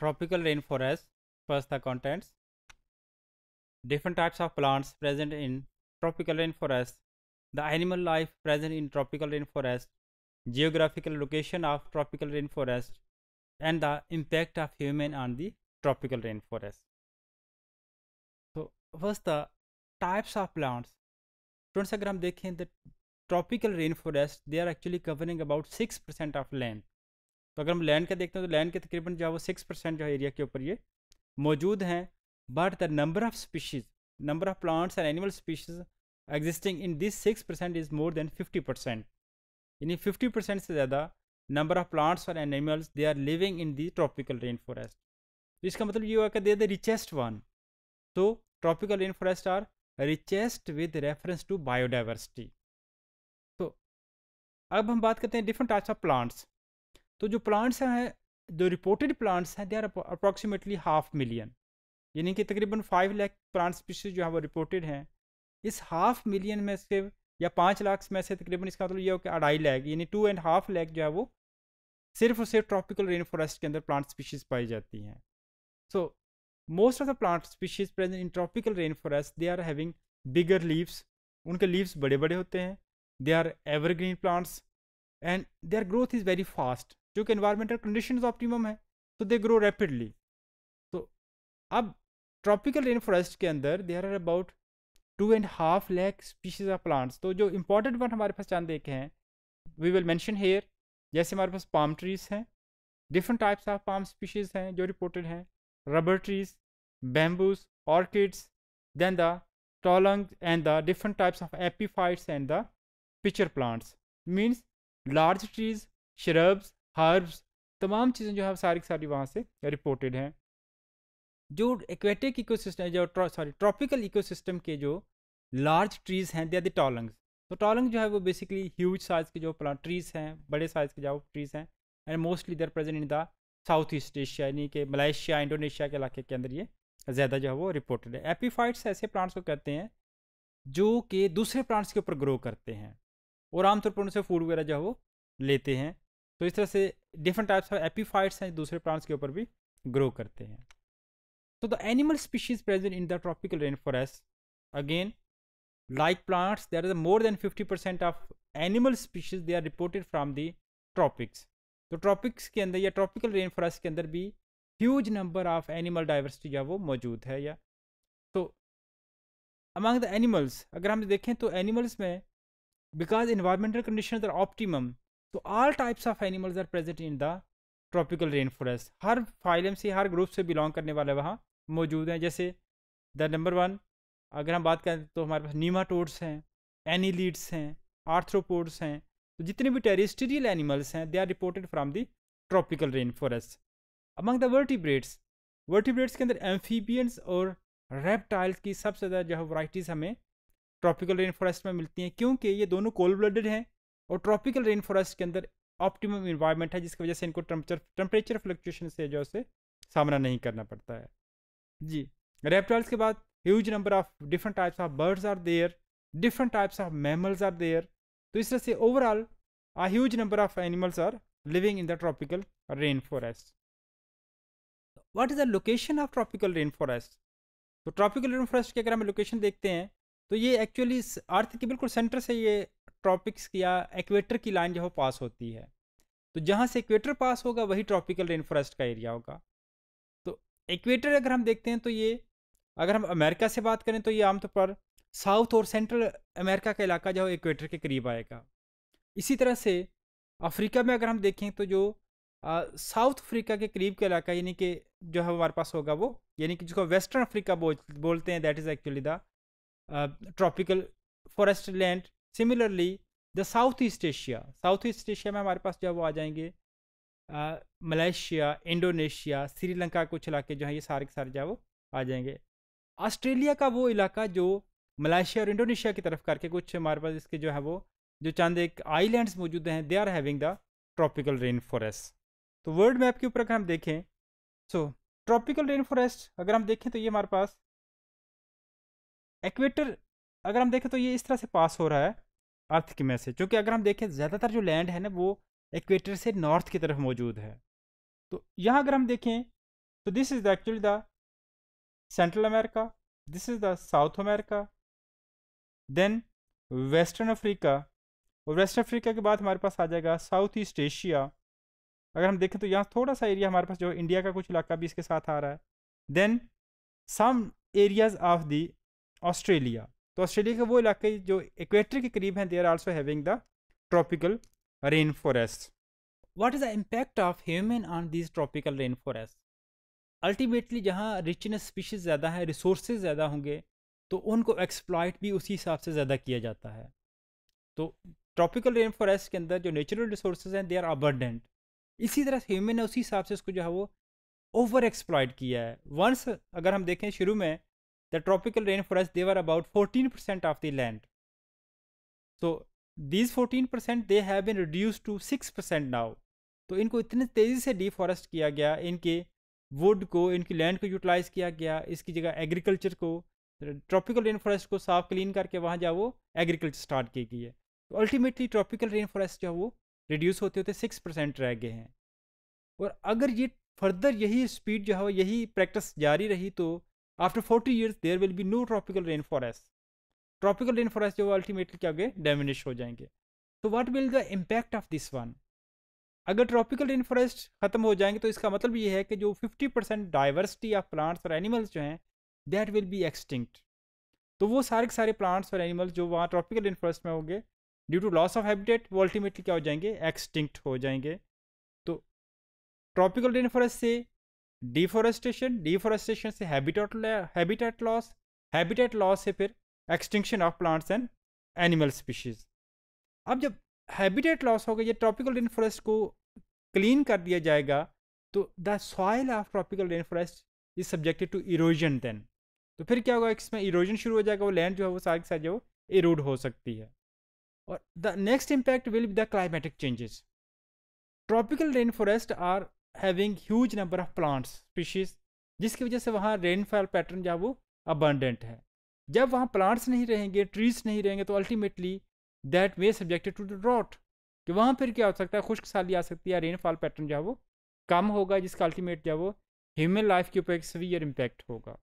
tropical rainforest first the contents different types of plants present in tropical rainforest the animal life present in tropical rainforest geographical location of tropical rainforest and the impact of human on the tropical rainforest so first the types of plants students agar hum dekhen the tropical rainforest they are actually covering about 6% of land तो अगर हम land का देखते हैं तो land के तकरीबन जो है वो सिक्स परसेंट जो है एरिया के ऊपर ये मौजूद हैं but the number of species number of plants and animal species existing in this six percent is more than fifty percent यानी फिफ्टी परसेंट से ज़्यादा नंबर ऑफ प्लांट्स और animals they are living in the tropical rain forest तो इसका मतलब ये हुआ कि दे द रिचेस्ट वन तो tropical rain forest are richest with reference to biodiversity तो अब हम बात करते हैं डिफरेंट टाइप्स ऑफ प्लांट्स तो जो प्लांट्स हैं जो रिपोर्टेड प्लांट्स हैं they are approximately half million यानी कि तकरीबन फाइव लाख प्लांट स्पीशीज जो है वो रिपोर्टेड हैं इस हाफ मिलियन में से या पाँच लाख में से तकरीबन इसका मतलब ये हो कि अढ़ाई लाख यानी टू एंड हाफ लैक जो है वो सिर्फ और सिर्फ ट्रॉपिकल रेन फॉरेस्ट के अंदर प्लांट स्पीशीज पाई जाती हैं so most of the plant species present in tropical rain forest they are having bigger leaves उनके लीव्स बड़े बड़े होते हैं they are evergreen plants and their growth is very fast क्योंकि इन्वायरमेंटल कंडीशन ऑप्टिमम है तो दे ग्रो रैपिडली तो अब ट्रॉपिकल रेन फॉरेस्ट के अंदर there are about two and half lakh species of plants तो जो इंपॉर्टेंट वन हमारे पास चांद देखे हैं वी विल मैंशन हेयर जैसे हमारे पास पाम ट्रीज हैं different types of palm species हैं जो रिपोर्टेड हैं rubber trees bamboos orchids then the टोलंग and the different types of epiphytes and the pitcher plants means large trees shrubs herbs तमाम चीज़ें जो है सारी की सारी वहाँ से रिपोर्टेड हैं जो एक्वेटिक इकोसिस्टम जो सॉरी ट्रॉपिकल सिस्टम के जो लार्ज ट्रीज़ हैं दे आर द टॉलंग्स तो टॉलंग जो है वो बेसिकली ह्यूज साइज़ के जो प्लांट ट्रीज़ हैं बड़े साइज़ के जो ट्रीज़ हैं and mostly there present in the south east Asia यानी कि मलेशिया इंडोनेशिया के इलाके के अंदर ये ज़्यादा जो है वो रिपोर्टेड है एपीफाइट्स ऐसे प्लांट्स को कहते हैं जो कि दूसरे प्लांट्स के ऊपर ग्रो करते हैं और आमतौर पर उनसे फूड वगैरह जो है वो लेते हैं तो इस तरह से डिफरेंट टाइप्स ऑफ एपीफाइट्स हैं दूसरे प्लांट्स के ऊपर भी ग्रो करते हैं तो the animal species present in the tropical rain forest again like plants there are more than fifty percent of animal species they are reported from the tropics तो tropics के अंदर या ट्रॉपिकल रेन फॉरेस्ट के अंदर भी huge number of animal diversity या वो मौजूद है या तो अमंग द एनिमल्स अगर हम देखें तो एनिमल्स में because environmental condition are optimum तो all types of animals are present in the tropical rain forest हर फाइलम से हर ग्रुप से बिलोंग करने वाले वहाँ मौजूद हैं जैसे द नंबर वन अगर हम बात करें तो हमारे पास नीमाटोड्स हैं एनीलीड्स हैं आर्थ्रोपोड्स हैं तो जितने भी टेरिस्टीरियल एनिमल्स हैं they are reported from the tropical rain forest among the vertebrates vertebrates के अंदर एम्फीबियंस और रेप्टाइल्स की सबसे ज़्यादा जो है वराइटीज़ हमें ट्रॉपिकल रेन फॉरेस्ट में मिलती हैं क्योंकि ये दोनों कोल्ड ब्लडेड हैं और ट्रॉपिकल रेन फॉरेस्ट के अंदर ऑप्टिमम इन्वायरमेंट है जिसकी वजह से इनको टेम्परेचर टेम्परेचर फ्लक्चुएशन से जो है सामना नहीं करना पड़ता है जी रेप्टाइल्स के बाद huge number of different types of birds are there different types of mammals are there तो इस तरह से overall a huge number of animals are living in the tropical rain forest what is the location of tropical rain forest तो tropical rain forest की अगर हम location देखते हैं तो ये एक्चुअली अर्थ के बिल्कुल सेंटर से ये ट्रॉपिक्स या एक्वेटर की लाइन जो है पास होती है तो जहाँ से इक्वेटर पास होगा वही ट्रॉपिकल रेन फॉरेस्ट का एरिया होगा तो इक्वेटर अगर हम देखते हैं तो ये अगर हम अमेरिका से बात करें तो ये आमतौर पर साउथ और सेंट्रल अमेरिका का इलाका जो है इक्वेटर के करीब आएगा इसी तरह से अफ्रीका में अगर हम देखें तो जो साउथ अफ्रीका के करीब का इलाका यानी कि जो है हमारे पास होगा वो यानी कि जिसको वेस्टर्न अफ्रीका बोल बोलते हैं that is actually the tropical forest land similarly the south east Asia south east Asia में हमारे पास जब वो आ जाएंगे मलेशिया इंडोनेशिया श्रीलंका कुछ इलाके जो हैं ये सारे के सारे जो वो आ जाएंगे ऑस्ट्रेलिया का वो इलाका जो मलेशिया और इंडोनेशिया की तरफ करके कुछ हमारे पास इसके जो है वो जो चंद एक आईलैंड्स मौजूद हैं they are having the tropical rain forest तो वर्ल्ड मैप के ऊपर अगर हम देखें सो ट्रॉपिकल रेन फॉरेस्ट अगर हम देखें तो ये हमारे पास एक्वेटर अगर हम देखें तो ये इस तरह से पास हो रहा है अर्थ की में से क्योंकि अगर हम देखें ज़्यादातर जो लैंड है ना वो इक्वेटर से नॉर्थ की तरफ मौजूद है तो यहाँ अगर हम देखें तो this is the actually the central America this is the south America then western Africa और वेस्टर्न अफ्रीका के बाद हमारे पास आ जाएगा साउथ ईस्ट एशिया अगर हम देखें तो यहाँ थोड़ा सा एरिया हमारे पास जो इंडिया का कुछ इलाका भी इसके साथ आ रहा है then some areas of the Australia तो ऑस्ट्रेलिया के वो इलाके जो इक्वेटर के करीब हैं they are also having the tropical rain forest what is the impact of human on this tropical rain forest ultimately जहाँ रिचनेस स्पीशीज़ ज़्यादा है रिसोर्स ज़्यादा होंगे तो उनको एक्सप्लॉयट भी उसी हिसाब से ज़्यादा किया जाता है तो ट्रॉपिकल रेन फॉरेस्ट के अंदर जो नेचुरल रिसोर्स हैं दे आर अबर्डेंट इसी तरह ह्यूमन ने उसी हिसाब से उसको जो है वो ओवर एक्सप्लॉयट किया है वंस अगर हम देखें शुरू में the tropical rainforest they were about 14% of the land so these 14% they have been reduced to 6% now तो इनको इतने तेज़ी से डिफॉरेस्ट किया गया इनके वुड को इनकी लैंड को यूटिलाइज़ किया गया इसकी जगह एग्रीकल्चर को ट्रॉपिकल रेन फॉरेस्ट को साफ क्लीन करके वहाँ जाओ एग्रीकल्चर स्टार्ट की गई है तो अल्टीमेटली ट्रॉपिकल रेन फॉरेस्ट जो है वो रिड्यूस होते होते सिक्स परसेंट रह गए हैं और अगर ये फर्दर यही स्पीड जो है यही प्रैक्टिस जारी रही तो after forty years there will be no tropical rain forest tropical rain forest जो अल्टीमेटली क्या हो गए डेमिनिश हो जाएंगे तो what will the impact of this one अगर ट्रॉपिकल रेन फॉरेस्ट खत्म हो जाएंगे तो इसका मतलब ये है कि जो fifty percent diversity of plants और एनिमल्स जो हैं दैट विल बी एक्सटिंक्ट तो वो सारे के सारे प्लांट्स और एनिमल्स जो वहाँ ट्रॉपिकल रेन फॉरेस्ट में होंगे due to loss of habitat वो अल्टीमेटली क्या हो जाएंगे एक्सटिंक्ट हो जाएंगे तो ट्रॉपिकल रेन फॉरेस्ट से डिफोरेस्टेशन डिफोरेस्टेशन से habitat habitat loss habitat loss से फिर extinction of plants and animal species अब जब हैबिटेट लॉस हो गया ये ट्रॉपिकल रेन फॉरेस्ट को क्लीन कर दिया जाएगा तो the soil of tropical rain forest is subjected to erosion then तो फिर क्या होगा इसमें इरोजन शुरू हो जाएगा वो लैंड जो है वो सारे साथ जो इरोड हो सकती है और the next impact will be the climatic changes tropical rain forest are having huge number of plants species जिसकी वजह से वहाँ रेनफॉल पैटर्न जो है वो अबंडेंट है जब वहाँ प्लांट्स नहीं रहेंगे ट्रीज नहीं रहेंगे तो ultimately that may subjected to the drought कि वहाँ फिर क्या हो सकता है खुश्क साली आ सकती है रेनफॉल पैटर्न जो है वो कम होगा जिसका अल्टीमेट जो है वो ह्यूमन लाइफ के ऊपर एक सवियर इम्पैक्ट होगा